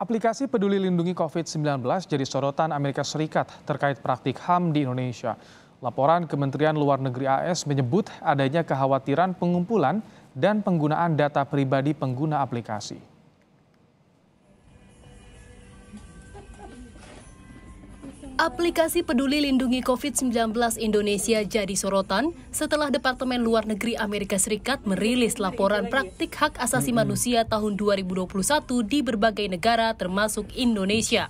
Aplikasi Peduli Lindungi COVID-19 jadi sorotan Amerika Serikat terkait praktik HAM di Indonesia. Laporan Kementerian Luar Negeri AS menyebut adanya kekhawatiran pengumpulan dan penggunaan data pribadi pengguna aplikasi. Aplikasi Peduli Lindungi COVID-19 Indonesia jadi sorotan setelah Departemen Luar Negeri Amerika Serikat merilis laporan praktik hak asasi manusia tahun 2021 di berbagai negara termasuk Indonesia.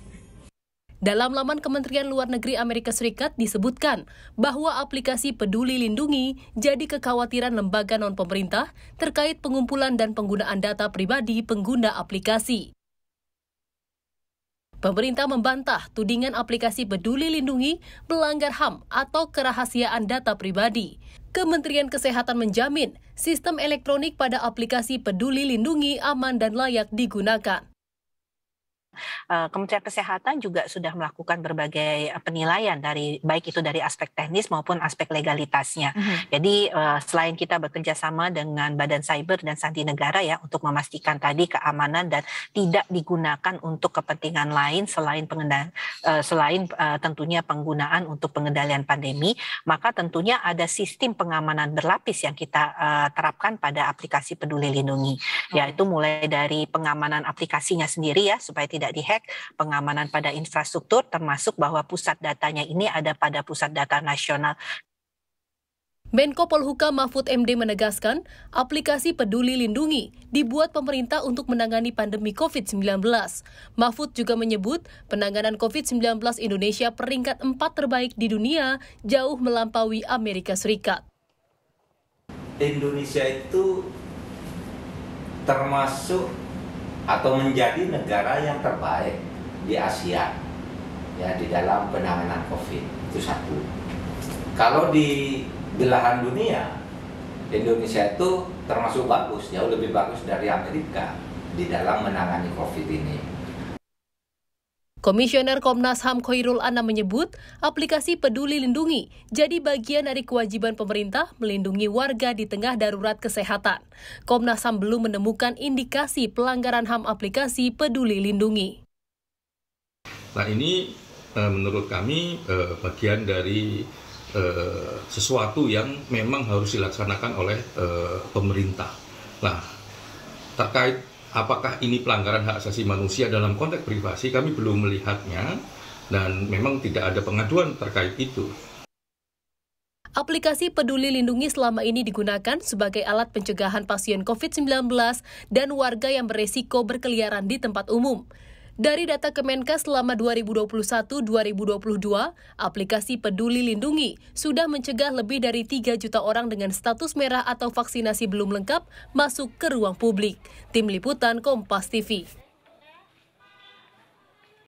Dalam laman Kementerian Luar Negeri Amerika Serikat disebutkan bahwa aplikasi Peduli Lindungi jadi kekhawatiran lembaga non-pemerintah terkait pengumpulan dan penggunaan data pribadi pengguna aplikasi. Pemerintah membantah tudingan aplikasi Peduli Lindungi melanggar HAM atau kerahasiaan data pribadi. Kementerian Kesehatan menjamin sistem elektronik pada aplikasi Peduli Lindungi aman dan layak digunakan. Eh, Kementerian Kesehatan juga sudah melakukan berbagai eh, penilaian dari baik itu dari aspek teknis maupun aspek legalitasnya. Mm -hmm. Jadi eh, selain kita bekerja sama dengan Badan Cyber dan Sandi Negara ya untuk memastikan tadi keamanan dan tidak digunakan untuk kepentingan lain selain pengendal selain tentunya penggunaan untuk pengendalian pandemi, maka tentunya ada sistem pengamanan berlapis yang kita terapkan pada aplikasi Peduli Lindungi, mm -hmm. yaitu mulai dari pengamanan aplikasinya sendiri ya supaya tidak tidak dihack, pengamanan pada infrastruktur termasuk bahwa pusat datanya ini ada pada pusat data nasional. Menko Polhukam Mahfud MD menegaskan, aplikasi Peduli Lindungi dibuat pemerintah untuk menangani pandemi COVID-19. Mahfud juga menyebut penanganan COVID-19 Indonesia peringkat 4 terbaik di dunia jauh melampaui Amerika Serikat. Indonesia itu termasuk atau menjadi negara yang terbaik di Asia ya di dalam penanganan COVID itu satu. Kalau di belahan dunia Indonesia itu termasuk bagus jauh lebih bagus dari Amerika di dalam menangani COVID ini. Komisioner Komnas HAM Khairul Anam menyebut, aplikasi Peduli Lindungi jadi bagian dari kewajiban pemerintah melindungi warga di tengah darurat kesehatan. Komnas HAM belum menemukan indikasi pelanggaran HAM aplikasi Peduli Lindungi. Nah ini eh, menurut kami eh, bagian dari eh, sesuatu yang memang harus dilaksanakan oleh pemerintah. Nah terkait apakah ini pelanggaran hak asasi manusia dalam konteks privasi kami belum melihatnya dan memang tidak ada pengaduan terkait itu. Aplikasi Peduli Lindungi selama ini digunakan sebagai alat pencegahan pasien COVID-19 dan warga yang beresiko berkeliaran di tempat umum. Dari data Kemenkes selama 2021-2022, aplikasi Peduli Lindungi sudah mencegah lebih dari 3 juta orang dengan status merah atau vaksinasi belum lengkap masuk ke ruang publik. Tim Liputan Kompas TV.